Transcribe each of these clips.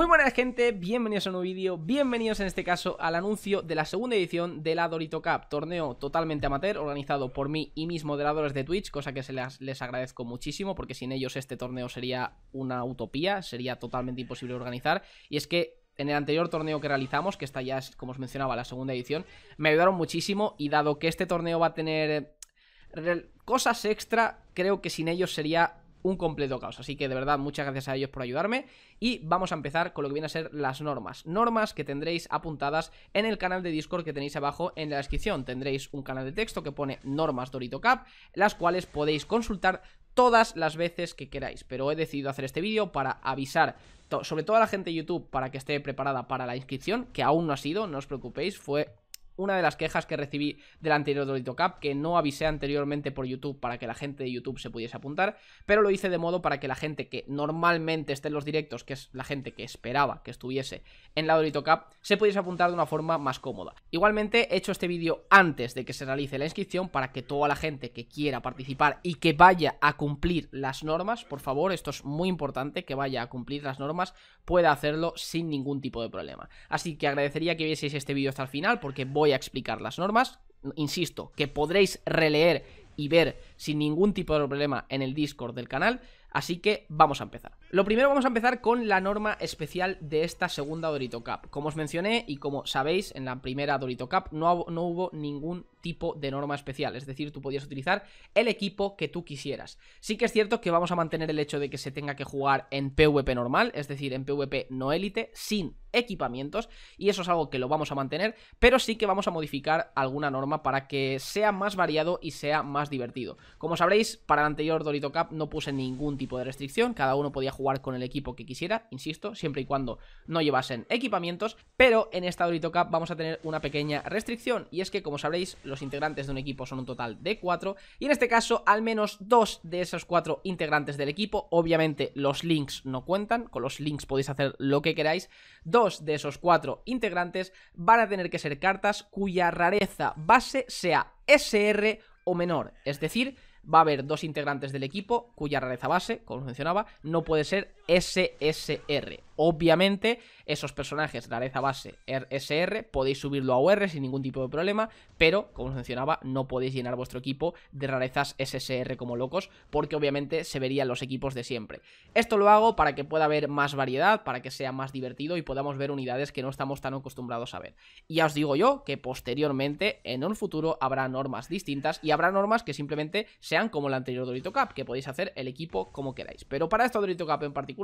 Muy buenas gente, bienvenidos a un nuevo vídeo, bienvenidos en este caso al anuncio de la segunda edición de la Dorito Cup, torneo totalmente amateur organizado por mí y mis moderadores de Twitch, cosa que se les, les agradezco muchísimo porque sin ellos este torneo sería una utopía, sería totalmente imposible organizar y es que en el anterior torneo que realizamos, que esta ya es, como os mencionaba, la segunda edición, me ayudaron muchísimo y dado que este torneo va a tener eh, cosas extra, creo que sin ellos sería un completo caos. Así que de verdad, muchas gracias a ellos por ayudarme. Y vamos a empezar con lo que viene a ser las normas. Normas que tendréis apuntadas en el canal de Discord que tenéis abajo en la descripción. Tendréis un canal de texto que pone normas Dorito Cap, las cuales podéis consultar todas las veces que queráis. Pero he decidido hacer este vídeo para avisar sobre todo a la gente de YouTube para que esté preparada para la inscripción, que aún no ha sido, no os preocupéis, fue una de las quejas que recibí del anterior Dorito Cup, que no avisé anteriormente por YouTube para que la gente de YouTube se pudiese apuntar, pero lo hice de modo para que la gente que normalmente esté en los directos, que es la gente que esperaba que estuviese en la Dorito Cup, se pudiese apuntar de una forma más cómoda. Igualmente, he hecho este vídeo antes de que se realice la inscripción para que toda la gente que quiera participar y que vaya a cumplir las normas, por favor, esto es muy importante, que vaya a cumplir las normas, pueda hacerlo sin ningún tipo de problema. Así que agradecería que vieseis este vídeo hasta el final porque voy a explicar las normas, insisto, que podréis releer y ver sin ningún tipo de problema en el Discord del canal. Así que vamos a empezar. Lo primero vamos a empezar con la norma especial de esta segunda Dorito Cup. Como os mencioné y como sabéis, en la primera Dorito Cup no, no hubo ningún tipo de norma especial, es decir, tú podías utilizar el equipo que tú quisieras. Sí que es cierto que vamos a mantener el hecho de que se tenga que jugar en PvP normal, es decir, en PvP no élite, sin equipamientos, y eso es algo que lo vamos a mantener, pero sí que vamos a modificar alguna norma para que sea más variado y sea más divertido. Como sabréis, para el anterior Dorito Cup no puse ningún tipo de restricción, cada uno podía jugar con el equipo que quisiera, insisto, siempre y cuando no llevasen equipamientos, pero en esta Dorito Cup vamos a tener una pequeña restricción y es que como sabréis los integrantes de un equipo son un total de cuatro y en este caso al menos dos de esos cuatro integrantes del equipo, obviamente los links no cuentan, con los links podéis hacer lo que queráis, dos de esos cuatro integrantes van a tener que ser cartas cuya rareza base sea SR o menor, es decir, va a haber dos integrantes del equipo cuya rareza base, como mencionaba, no puede ser SSR. Obviamente, esos personajes rareza base SR podéis subirlo a UR sin ningún tipo de problema, pero, como os mencionaba, no podéis llenar vuestro equipo de rarezas SSR como locos, porque obviamente se verían los equipos de siempre. Esto lo hago para que pueda haber más variedad, para que sea más divertido y podamos ver unidades que no estamos tan acostumbrados a ver. Y ya os digo yo que posteriormente, en un futuro, habrá normas distintas y habrá normas que simplemente sean como la anterior Dorito Cup, que podéis hacer el equipo como queráis. Pero para esto Dorito Cup en particular,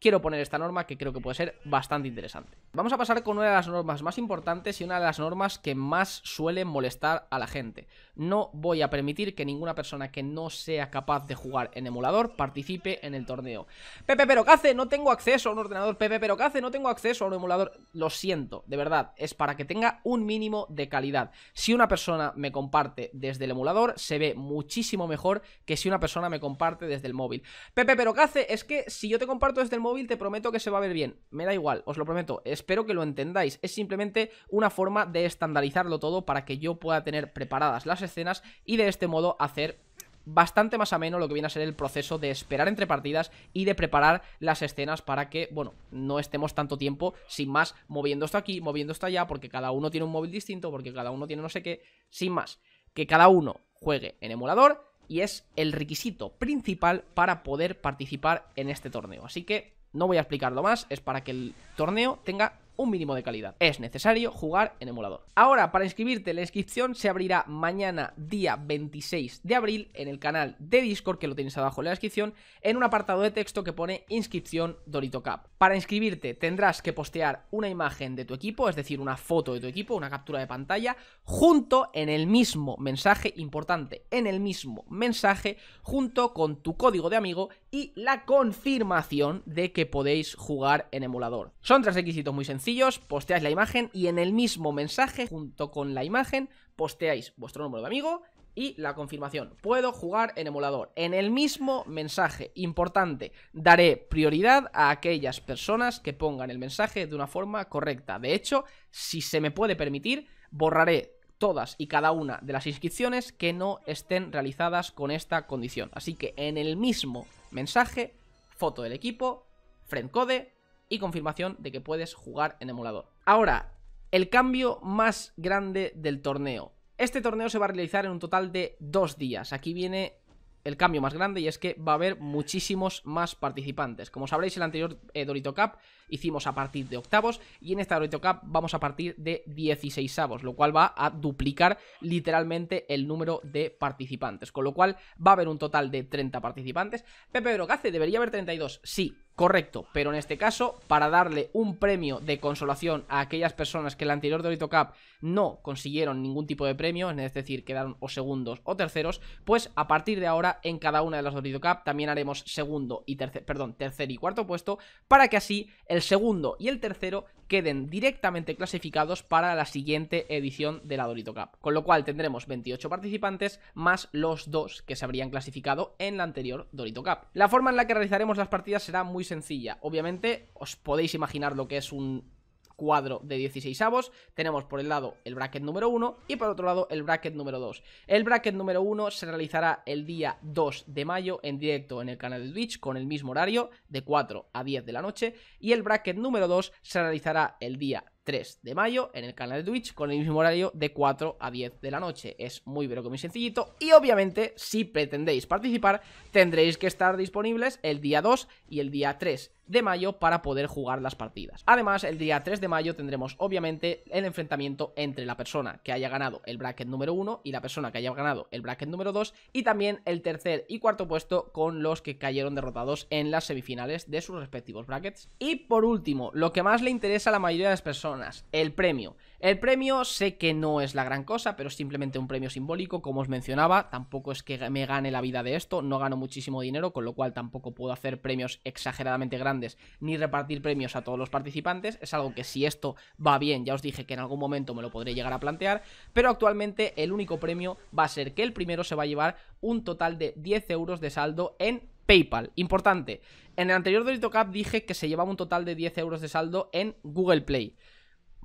quiero poner esta norma que creo que puede ser bastante interesante. Vamos a pasar con una de las normas más importantes y una de las normas que más suelen molestar a la gente. No voy a permitir que ninguna persona que no sea capaz de jugar en emulador participe en el torneo. Pepe, pero ¿qué hace? No tengo acceso a un ordenador. Pepe, pero ¿qué hace? No tengo acceso a un emulador. Lo siento, de verdad. Es para que tenga un mínimo de calidad. Si una persona me comparte desde el emulador, se ve muchísimo mejor que si una persona me comparte desde el móvil. Pepe, pero ¿qué hace? Es que si yo te comparto desde el móvil, te prometo que se va a ver bien. Me da igual, os lo prometo. Espero que lo entendáis. Es simplemente una forma de estandarizarlo todo para que yo pueda tener preparadas las escenas y de este modo hacer bastante más ameno lo que viene a ser el proceso de esperar entre partidas y de preparar las escenas para que, bueno, no estemos tanto tiempo sin más moviendo esto aquí, moviendo esto allá, porque cada uno tiene un móvil distinto, porque cada uno tiene no sé qué, sin más, que cada uno juegue en emulador y es el requisito principal para poder participar en este torneo. Así que no voy a explicarlo más, es para que el torneo tenga un mínimo de calidad. Es necesario jugar en emulador. Ahora, para inscribirte, la inscripción se abrirá mañana, día 26 de abril, en el canal de Discord, que lo tenéis abajo en la descripción, en un apartado de texto que pone inscripción Dorito Cup. Para inscribirte tendrás que postear una imagen de tu equipo, es decir, una foto de tu equipo, una captura de pantalla, junto en el mismo mensaje, importante, en el mismo mensaje, junto con tu código de amigo y la confirmación de que podéis jugar en emulador. Son tres requisitos muy sencillos posteáis la imagen y en el mismo mensaje, junto con la imagen, posteáis vuestro número de amigo y la confirmación. Puedo jugar en emulador. En el mismo mensaje, importante, daré prioridad a aquellas personas que pongan el mensaje de una forma correcta. De hecho, si se me puede permitir, borraré todas y cada una de las inscripciones que no estén realizadas con esta condición. Así que en el mismo mensaje, foto del equipo, friend code y confirmación de que puedes jugar en emulador. Ahora, el cambio más grande del torneo. Este torneo se va a realizar en un total de dos días. Aquí viene el cambio más grande y es que va a haber muchísimos más participantes. Como sabréis, el anterior eh, Dorito Cup hicimos a partir de octavos y en esta Dorito Cup vamos a partir de 16 avos, lo cual va a duplicar literalmente el número de participantes. Con lo cual va a haber un total de 30 participantes. Pepe Brocace, ¿debería haber 32? Sí, Correcto, pero en este caso, para darle un premio de consolación a aquellas personas que en el anterior Dorito Cup no consiguieron ningún tipo de premio, es decir, quedaron o segundos o terceros, pues a partir de ahora en cada una de las Dorito Cup también haremos segundo y tercer, perdón, tercer y cuarto puesto, para que así el segundo y el tercero queden directamente clasificados para la siguiente edición de la Dorito Cup. Con lo cual tendremos 28 participantes más los dos que se habrían clasificado en la anterior Dorito Cup. La forma en la que realizaremos las partidas será muy sencilla. Obviamente os podéis imaginar lo que es un cuadro de 16 avos. Tenemos por el lado el bracket número 1 y por otro lado el bracket número 2. El bracket número 1 se realizará el día 2 de mayo en directo en el canal de Twitch con el mismo horario de 4 a 10 de la noche y el bracket número 2 se realizará el día 3 de mayo en el canal de Twitch con el mismo horario de 4 a 10 de la noche. Es muy vero que muy sencillito y obviamente si pretendéis participar tendréis que estar disponibles el día 2 y el día 3 de mayo para poder jugar las partidas. Además, el día 3 de mayo tendremos obviamente el enfrentamiento entre la persona que haya ganado el bracket número 1 y la persona que haya ganado el bracket número 2 y también el tercer y cuarto puesto con los que cayeron derrotados en las semifinales de sus respectivos brackets. Y por último, lo que más le interesa a la mayoría de las personas, el premio. El premio sé que no es la gran cosa, pero es simplemente un premio simbólico, como os mencionaba, tampoco es que me gane la vida de esto, no gano muchísimo dinero, con lo cual tampoco puedo hacer premios exageradamente grandes ni repartir premios a todos los participantes. Es algo que si esto va bien, ya os dije que en algún momento me lo podré llegar a plantear. Pero actualmente el único premio va a ser que el primero se va a llevar un total de 10 euros de saldo en PayPal. Importante, en el anterior Dorito Cup dije que se llevaba un total de 10 euros de saldo en Google Play.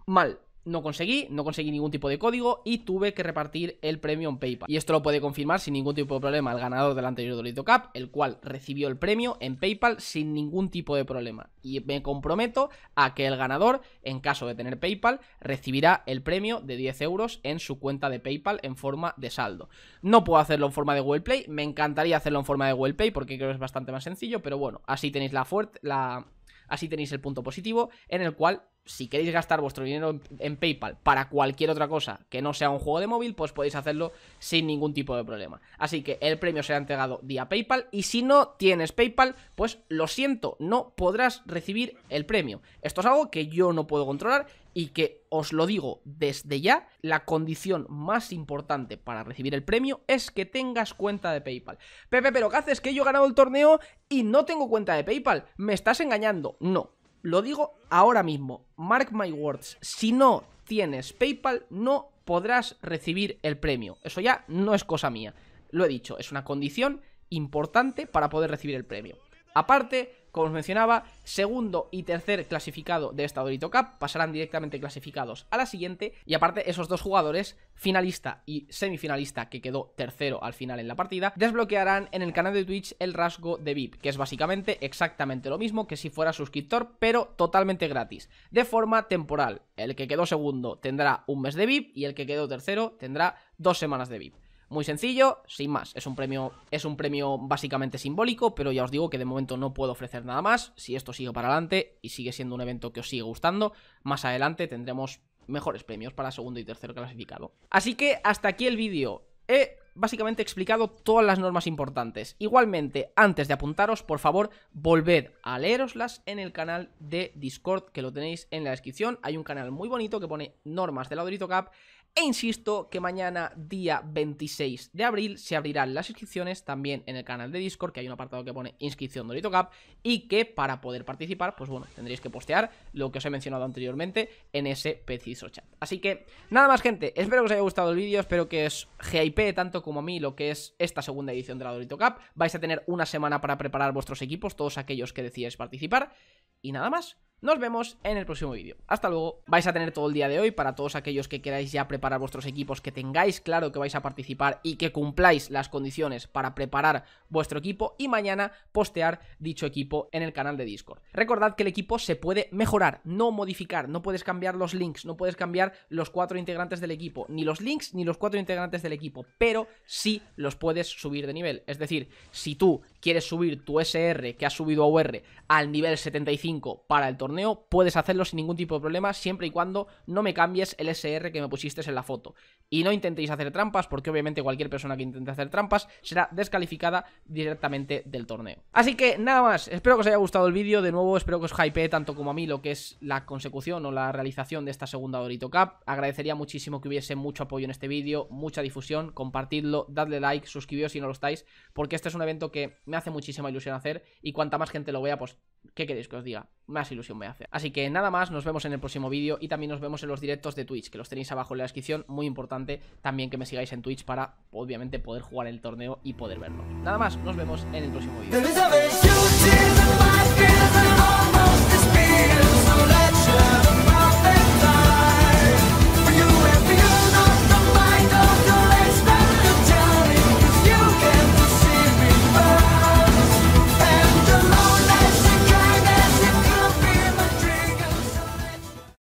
Mal, no conseguí, no conseguí ningún tipo de código y tuve que repartir el premio en PayPal. Y esto lo puede confirmar sin ningún tipo de problema el ganador del anterior Dorito Cup, el cual recibió el premio en PayPal sin ningún tipo de problema. Y me comprometo a que el ganador, en caso de tener PayPal, recibirá el premio de 10 euros en su cuenta de PayPal en forma de saldo. No puedo hacerlo en forma de Google Play, me encantaría hacerlo en forma de Google porque creo que es bastante más sencillo, pero bueno, así tenéis la, la Así tenéis el punto positivo en el cual si queréis gastar vuestro dinero en PayPal para cualquier otra cosa que no sea un juego de móvil, pues podéis hacerlo sin ningún tipo de problema. Así que el premio será entregado vía PayPal y si no tienes PayPal, pues lo siento, no podrás recibir el premio. Esto es algo que yo no puedo controlar y que os lo digo desde ya, la condición más importante para recibir el premio es que tengas cuenta de PayPal. Pepe, pero ¿qué haces? Que yo he ganado el torneo y no tengo cuenta de PayPal. ¿Me estás engañando? No. Lo digo ahora mismo. Mark my words. Si no tienes PayPal, no podrás recibir el premio. Eso ya no es cosa mía. Lo he dicho, es una condición importante para poder recibir el premio. Aparte, como os mencionaba, segundo y tercer clasificado de esta Dorito Cup pasarán directamente clasificados a la siguiente y aparte esos dos jugadores, finalista y semifinalista que quedó tercero al final en la partida, desbloquearán en el canal de Twitch el rasgo de VIP, que es básicamente exactamente lo mismo que si fuera suscriptor, pero totalmente gratis, de forma temporal. El que quedó segundo tendrá un mes de VIP y el que quedó tercero tendrá dos semanas de VIP. Muy sencillo, sin más. Es un premio, es un premio básicamente simbólico, pero ya os digo que de momento no puedo ofrecer nada más. Si esto sigue para adelante y sigue siendo un evento que os sigue gustando, más adelante tendremos mejores premios para segundo y tercer clasificado. Así que hasta aquí el vídeo. He básicamente explicado todas las normas importantes. Igualmente, antes de apuntaros, por favor, volved a leeroslas en el canal de Discord que lo tenéis en la descripción. Hay un canal muy bonito que pone normas la Dorito Cup. E insisto que mañana, día 26 de abril, se abrirán las inscripciones también en el canal de Discord, que hay un apartado que pone inscripción Dorito Cup, y que para poder participar, pues bueno, tendréis que postear lo que os he mencionado anteriormente en ese preciso chat. Así que, nada más gente, espero que os haya gustado el vídeo, espero que os GIP tanto como a mí lo que es esta segunda edición de la Dorito Cup. Vais a tener una semana para preparar vuestros equipos, todos aquellos que decíais participar, y nada más. Nos vemos en el próximo vídeo. Hasta luego. Vais a tener todo el día de hoy para todos aquellos que queráis ya preparar vuestros equipos, que tengáis claro que vais a participar y que cumpláis las condiciones para preparar vuestro equipo y mañana postear dicho equipo en el canal de Discord. Recordad que el equipo se puede mejorar, no modificar, no puedes cambiar los links, no puedes cambiar los cuatro integrantes del equipo, ni los links ni los cuatro integrantes del equipo, pero sí los puedes subir de nivel. Es decir, si tú quieres subir tu SR que has subido a UR al nivel 75 para el torneo, puedes hacerlo sin ningún tipo de problema, siempre y cuando no me cambies el SR que me pusiste en la foto. Y no intentéis hacer trampas, porque obviamente cualquier persona que intente hacer trampas será descalificada directamente del torneo. Así que nada más, espero que os haya gustado el vídeo, de nuevo espero que os hypee tanto como a mí lo que es la consecución o la realización de esta segunda Dorito Cup. Agradecería muchísimo que hubiese mucho apoyo en este vídeo, mucha difusión, compartidlo, dadle like, suscribíos si no lo estáis, porque este es un evento que me hace muchísima ilusión hacer y cuanta más gente lo vea, pues, ¿qué queréis que os diga? Más ilusión me hace. Así que nada más, nos vemos en el próximo vídeo y también nos vemos en los directos de Twitch, que los tenéis abajo en la descripción, muy importante también que me sigáis en Twitch para, obviamente, poder jugar el torneo y poder verlo. Nada más, nos vemos en el próximo vídeo.